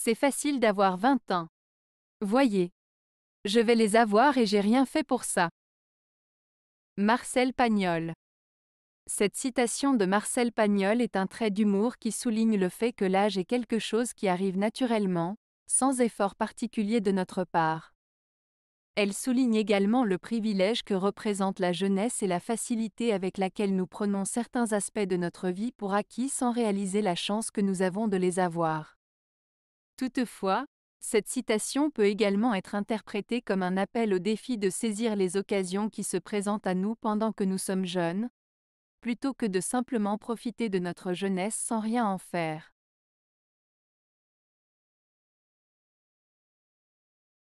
C'est facile d'avoir 20 ans. Voyez. Je vais les avoir et j'ai rien fait pour ça. Marcel Pagnol. Cette citation de Marcel Pagnol est un trait d'humour qui souligne le fait que l'âge est quelque chose qui arrive naturellement, sans effort particulier de notre part. Elle souligne également le privilège que représente la jeunesse et la facilité avec laquelle nous prenons certains aspects de notre vie pour acquis sans réaliser la chance que nous avons de les avoir. Toutefois, cette citation peut également être interprétée comme un appel au défi de saisir les occasions qui se présentent à nous pendant que nous sommes jeunes, plutôt que de simplement profiter de notre jeunesse sans rien en faire.